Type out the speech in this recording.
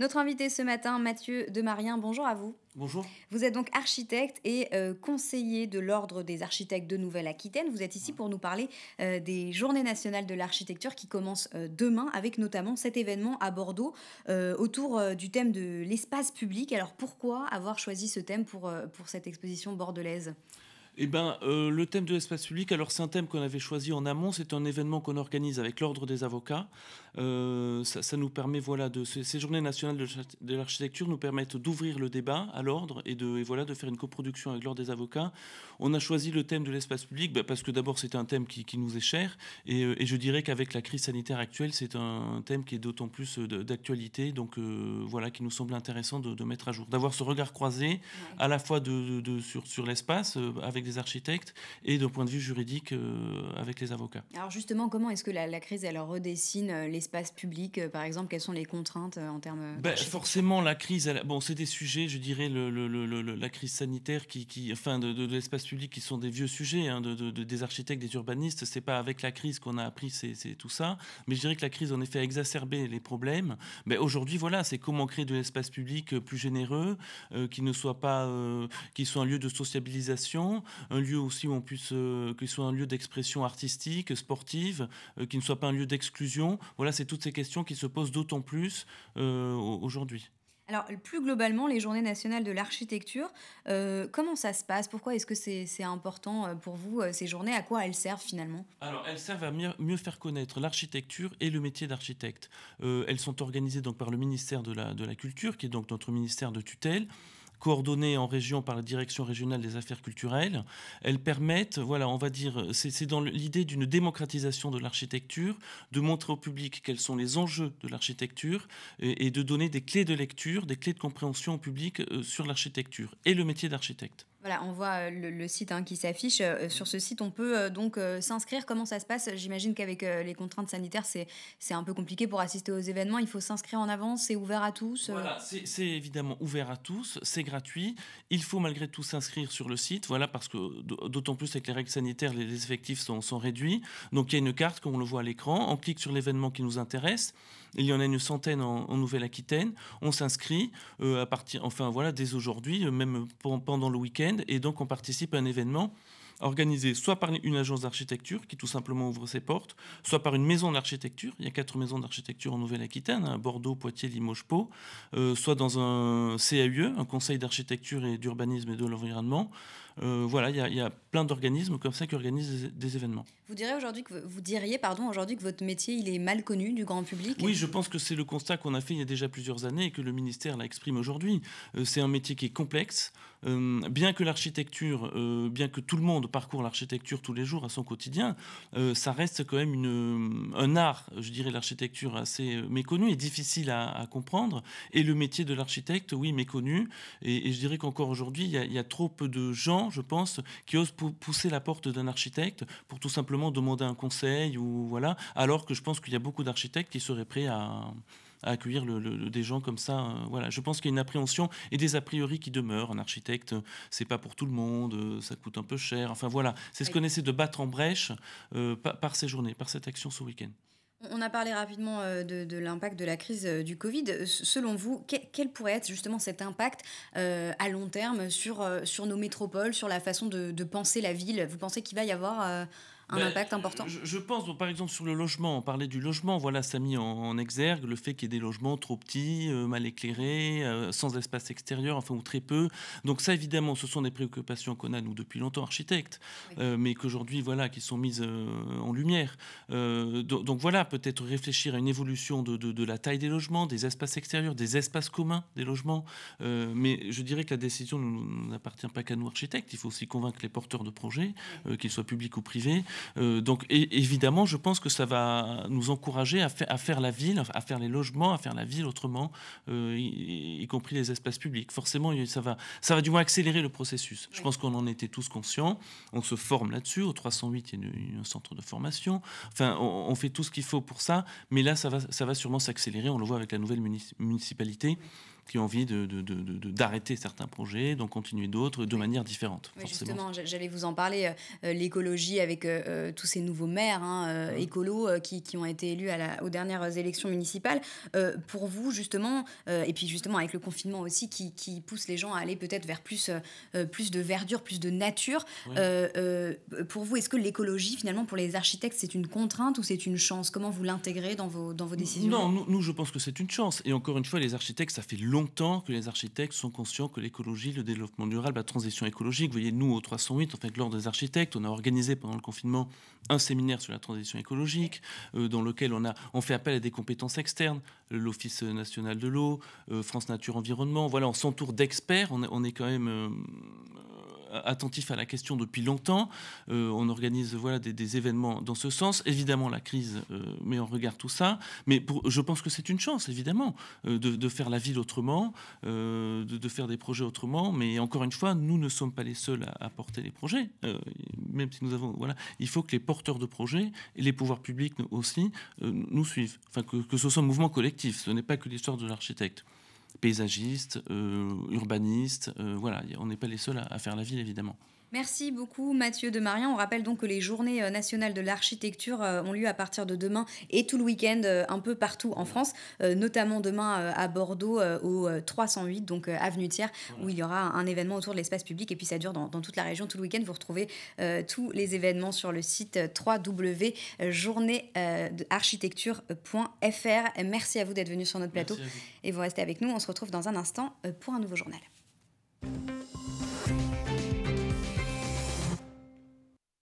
Notre invité ce matin, Mathieu Demarien, bonjour à vous. Bonjour. Vous êtes donc architecte et euh, conseiller de l'Ordre des architectes de Nouvelle-Aquitaine. Vous êtes ici pour nous parler euh, des Journées nationales de l'architecture qui commencent euh, demain avec notamment cet événement à Bordeaux autour du thème de l'espace public. Alors pourquoi avoir choisi ce thème pour, pour cette exposition bordelaise eh ben, euh, le thème de l'espace public, alors c'est un thème qu'on avait choisi en amont, c'est un événement qu'on organise avec l'Ordre des avocats. Euh, ça, nous permet, voilà, de ces journées nationales de, l'architecture nous permettent d'ouvrir le débat à l'Ordre et de, voilà, de faire une coproduction avec l'Ordre des avocats. On a choisi le thème de l'espace public bah, parce que d'abord c'est un thème qui, nous est cher euh, et, je dirais qu'avec la crise sanitaire actuelle, c'est un thème qui est d'autant plus d'actualité, donc voilà, qui nous semble intéressant de, mettre à jour, d'avoir ce regard croisé à la fois de, sur, sur l'espace avec des architectes et d'un point de vue juridique euh, avec les avocats. Alors justement, comment est-ce que la, crise elle redessine euh, l'espace public, euh, par exemple Quelles sont les contraintes en termes ben, Forcément, la crise, elle, bon, c'est des sujets, je dirais, le, la crise sanitaire qui, enfin, de, l'espace public, qui sont des vieux sujets hein, de, des architectes, des urbanistes. C'est pas avec la crise qu'on a appris c'est, tout ça, mais je dirais que la crise en effet a exacerbé les problèmes. Mais ben, aujourd'hui, voilà, c'est comment créer de l'espace public plus généreux, qui ne soit pas, qui soit un lieu de sociabilisation un lieu aussi où on puisse, euh, qu'il soit un lieu d'expression artistique, sportive, euh, qui ne soit pas un lieu d'exclusion. Voilà, c'est toutes ces questions qui se posent d'autant plus euh, aujourd'hui. Alors, plus globalement, les journées nationales de l'architecture, comment ça se passe Pourquoi est-ce que c'est important pour vous, ces journées À quoi elles servent finalement Alors, elles servent à mieux, faire connaître l'architecture et le métier d'architecte. elles sont organisées donc par le ministère de la, de la Culture, qui est donc notre ministère de tutelle coordonnées en région par la direction régionale des affaires culturelles. Elles permettent, voilà, on va dire, c'est dans l'idée d'une démocratisation de l'architecture, de montrer au public quels sont les enjeux de l'architecture et, de donner des clés de lecture, des clés de compréhension au public euh, sur l'architecture et le métier d'architecte. Voilà, on voit euh, le, site hein, qui s'affiche. Euh, euh, sur ce site, on peut donc s'inscrire. Comment ça se passe J'imagine qu'avec les contraintes sanitaires, c'est, un peu compliqué pour assister aux événements. Il faut s'inscrire en avance. C'est ouvert à tous. Voilà, c'est, évidemment ouvert à tous. C'est gratuit. Il faut malgré tout s'inscrire sur le site. Voilà, parce que d'autant plus avec les règles sanitaires, les, effectifs sont, sont réduits. Donc il y a une carte, comme on le voit à l'écran. On clique sur l'événement qui nous intéresse. Il y en a une centaine en, Nouvelle-Aquitaine. On s'inscrit euh, à partir, enfin voilà, dès aujourd'hui, euh, même pendant le week-end, et donc on participe à un événement organisé soit par une agence d'architecture qui tout simplement ouvre ses portes, soit par une maison d'architecture. Il y a quatre maisons d'architecture en Nouvelle-Aquitaine, hein, Bordeaux, Poitiers, Limoges, Pau, euh, soit dans un CAUE, un conseil d'architecture et d'urbanisme et de l'environnement, euh, voilà, il y, a plein d'organismes comme ça qui organisent des, événements. Vous diriez aujourd'hui que vous diriez pardon aujourd'hui que votre métier il est mal connu du grand public. Oui, je pense que c'est le constat qu'on a fait il y a déjà plusieurs années et que le ministère l'exprime aujourd'hui. Euh, c'est un métier qui est complexe. Euh, bien que l'architecture, bien que tout le monde parcourt l'architecture tous les jours à son quotidien, ça reste quand même un art, je dirais l'architecture assez méconnue et difficile à, comprendre. Et le métier de l'architecte, oui, méconnu. Et, je dirais qu'encore aujourd'hui, il y, y a trop peu de gens je pense, qui osent pousser la porte d'un architecte pour tout simplement demander un conseil ou voilà, alors que je pense qu'il y a beaucoup d'architectes qui seraient prêts à, accueillir des gens comme ça. Euh, voilà, je pense qu'il y a une appréhension et des a priori qui demeurent. Un architecte, c'est pas pour tout le monde, euh, ça coûte un peu cher. Enfin voilà, c'est ce qu'on essaie de battre en brèche euh, par ces journées, par cette action ce week-end. On a parlé rapidement euh, de, l'impact de la crise euh, du Covid. Euh, selon vous, quel, pourrait être justement cet impact à long terme sur, sur nos métropoles, sur la façon de, penser la ville Vous pensez qu'il va y avoir un ben, impact important je, pense, par exemple, sur le logement, on parlait du logement, voilà, ça a mis en, exergue le fait qu'il y ait des logements trop petits, euh, mal éclairés, euh, sans espace extérieur, enfin, ou très peu. Donc ça, évidemment, ce sont des préoccupations qu'on a, nous, depuis longtemps, architectes, euh, mais qu'aujourd'hui, voilà, qui sont mises en lumière. donc voilà, peut-être réfléchir à une évolution de, de, la taille des logements, des espaces extérieurs, des espaces communs des logements. mais je dirais que la décision n'appartient pas qu'à nous, architectes, il faut aussi convaincre les porteurs de projets, qu'ils soient publics ou privés, euh, donc évidemment, je pense que ça va nous encourager à, faire la ville, à faire les logements, à faire la ville autrement, euh, y, compris les espaces publics. Forcément, ça va, ça va du moins accélérer le processus. Je pense qu'on en était tous conscients. On se forme là-dessus. Au 308, il y a un centre de formation. Enfin, on, on fait tout ce qu'il faut pour ça. Mais là, ça va, ça va sûrement s'accélérer. On le voit avec la nouvelle municipalité qui ont envie de, d'arrêter certains projets, d'en continuer d'autres de manière différente. justement, j'allais vous en parler, euh, euh, l'écologie avec euh, tous ces nouveaux maires hein, mmh. écolos qui, ont été élus à la, aux dernières élections municipales. pour vous, justement, et puis justement avec le confinement aussi qui, pousse les gens à aller peut-être vers plus, plus de verdure, plus de nature, pour vous, est-ce que l'écologie, finalement, pour les architectes, c'est une contrainte ou c'est une chance Comment vous l'intégrez dans vos, dans vos décisions Non, nous, nous, je pense que c'est une chance. Et encore une fois, les architectes, ça fait longtemps longtemps que les architectes sont conscients que l'écologie, le développement durable, la transition écologique, vous voyez, nous, au 308, en fait, l'Ordre des architectes, on a organisé pendant le confinement un séminaire sur la transition écologique, euh, dans lequel on, a, on fait appel à des compétences externes, l'Office national de l'eau, euh, France Nature Environnement, voilà, on s'entoure d'experts, on, on, est quand même euh, attentif à la question depuis longtemps. Euh, on organise voilà, des, événements dans ce sens. Évidemment, la crise euh, met en regard tout ça. Mais je pense que c'est une chance, évidemment, euh, de, faire la ville autrement, de, faire des projets autrement. Mais encore une fois, nous ne sommes pas les seuls à, porter les projets. même si nous avons. Voilà, il faut que les porteurs de projets et les pouvoirs publics aussi nous suivent. Enfin, que, que ce soit un mouvement collectif. Ce n'est pas que l'histoire de l'architecte paysagistes, euh, urbanistes. Euh, voilà, on n'est pas les seuls à, à faire la ville, évidemment. Merci beaucoup Mathieu de Marien. On rappelle donc que les journées euh, nationales de l'architecture euh, ont lieu à partir de demain et tout le week-end euh, un peu partout en France, notamment demain à Bordeaux au 308, donc avenue Thiers, où il y aura un événement autour de l'espace public et puis ça dure dans, toute la région tout le week-end. Vous retrouvez tous les événements sur le site www.journéearchitecture.fr. Merci à vous d'être venu sur notre plateau et vous restez avec nous. On se retrouve dans un instant pour un nouveau journal.